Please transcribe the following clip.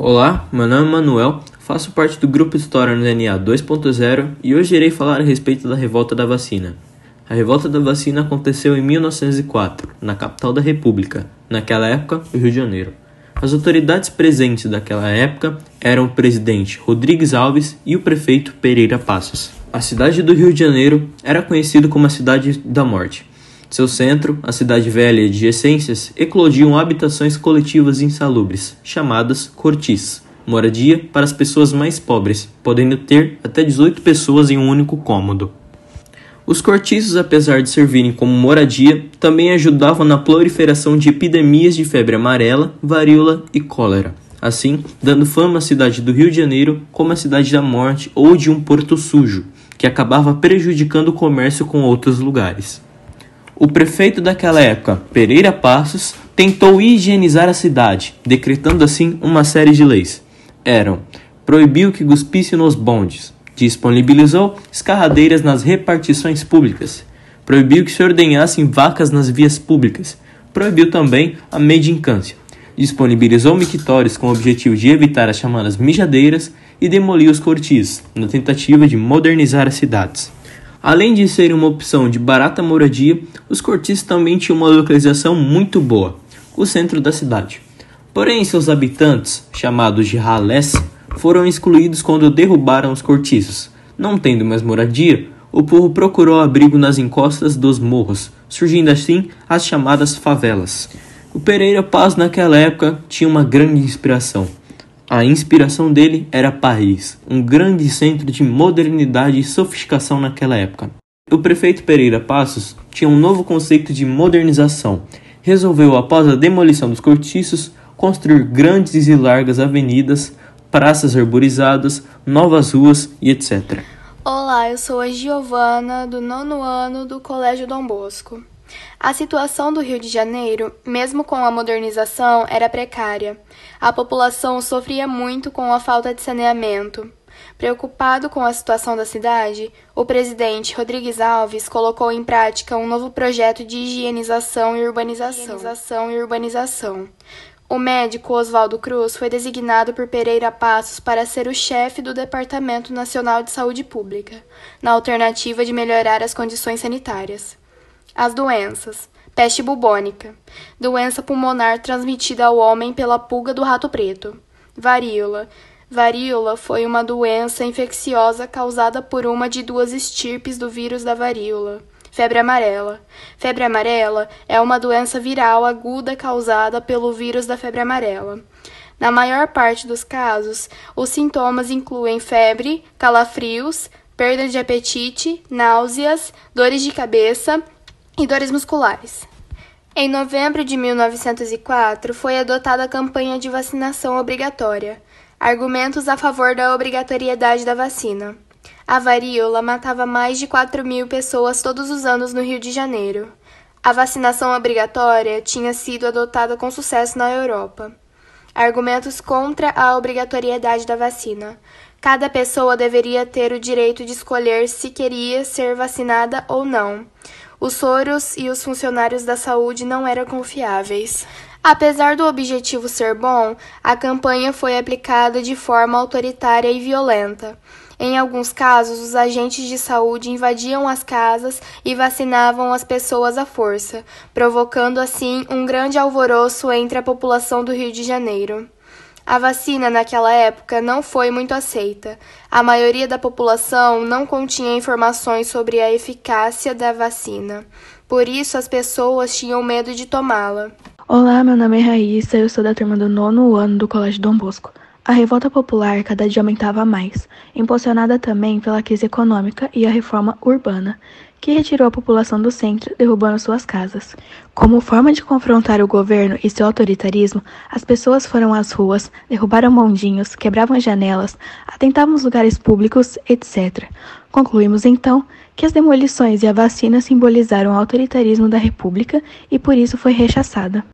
Olá, meu nome é Manuel, faço parte do grupo História no DNA 2.0 e hoje irei falar a respeito da revolta da vacina. A revolta da vacina aconteceu em 1904, na capital da República, naquela época, o Rio de Janeiro. As autoridades presentes daquela época eram o presidente Rodrigues Alves e o prefeito Pereira Passos. A cidade do Rio de Janeiro era conhecida como a Cidade da Morte seu centro, a cidade velha de essências, eclodiam habitações coletivas insalubres, chamadas cortis, moradia para as pessoas mais pobres, podendo ter até 18 pessoas em um único cômodo. Os cortiços, apesar de servirem como moradia, também ajudavam na proliferação de epidemias de febre amarela, varíola e cólera, assim dando fama à cidade do Rio de Janeiro como a cidade da morte ou de um porto sujo, que acabava prejudicando o comércio com outros lugares. O prefeito daquela época, Pereira Passos, tentou higienizar a cidade, decretando assim uma série de leis. Eram: proibiu que cuspisse nos bondes, disponibilizou escarradeiras nas repartições públicas, proibiu que se ordenhassem vacas nas vias públicas, proibiu também a medincância, disponibilizou mictórios com o objetivo de evitar as chamadas mijadeiras e demoliu os cortis, na tentativa de modernizar as cidades. Além de ser uma opção de barata moradia, os cortiços também tinham uma localização muito boa, o centro da cidade. Porém, seus habitantes, chamados de ralés, foram excluídos quando derrubaram os cortiços. Não tendo mais moradia, o povo procurou abrigo nas encostas dos morros, surgindo assim as chamadas favelas. O Pereira Paz naquela época tinha uma grande inspiração a inspiração dele era Paris, um grande centro de modernidade e sofisticação naquela época. O prefeito Pereira Passos tinha um novo conceito de modernização. Resolveu, após a demolição dos cortiços, construir grandes e largas avenidas, praças arborizadas, novas ruas e etc. Olá, eu sou a Giovana, do nono ano do Colégio Dom Bosco. A situação do Rio de Janeiro, mesmo com a modernização, era precária. A população sofria muito com a falta de saneamento. Preocupado com a situação da cidade, o presidente Rodrigues Alves colocou em prática um novo projeto de higienização e urbanização. Higienização e urbanização. O médico Oswaldo Cruz foi designado por Pereira Passos para ser o chefe do Departamento Nacional de Saúde Pública, na alternativa de melhorar as condições sanitárias. As doenças: peste bubônica, doença pulmonar transmitida ao homem pela pulga do rato preto. Varíola. Varíola foi uma doença infecciosa causada por uma de duas estirpes do vírus da varíola. Febre amarela. Febre amarela é uma doença viral aguda causada pelo vírus da febre amarela. Na maior parte dos casos, os sintomas incluem febre, calafrios, perda de apetite, náuseas, dores de cabeça, e dores musculares. Em novembro de 1904, foi adotada a campanha de vacinação obrigatória, argumentos a favor da obrigatoriedade da vacina. A varíola matava mais de 4 mil pessoas todos os anos no Rio de Janeiro. A vacinação obrigatória tinha sido adotada com sucesso na Europa. Argumentos contra a obrigatoriedade da vacina. Cada pessoa deveria ter o direito de escolher se queria ser vacinada ou não. Os soros e os funcionários da saúde não eram confiáveis. Apesar do objetivo ser bom, a campanha foi aplicada de forma autoritária e violenta. Em alguns casos, os agentes de saúde invadiam as casas e vacinavam as pessoas à força, provocando assim um grande alvoroço entre a população do Rio de Janeiro. A vacina naquela época não foi muito aceita. A maioria da população não continha informações sobre a eficácia da vacina. Por isso, as pessoas tinham medo de tomá-la. Olá, meu nome é Raíssa, eu sou da turma do nono ano do Colégio Dom Bosco. A revolta popular cada dia aumentava mais, impulsionada também pela crise econômica e a reforma urbana, que retirou a população do centro, derrubando suas casas. Como forma de confrontar o governo e seu autoritarismo, as pessoas foram às ruas, derrubaram bondinhos, quebravam janelas, atentavam os lugares públicos, etc. Concluímos então que as demolições e a vacina simbolizaram o autoritarismo da República e por isso foi rechaçada.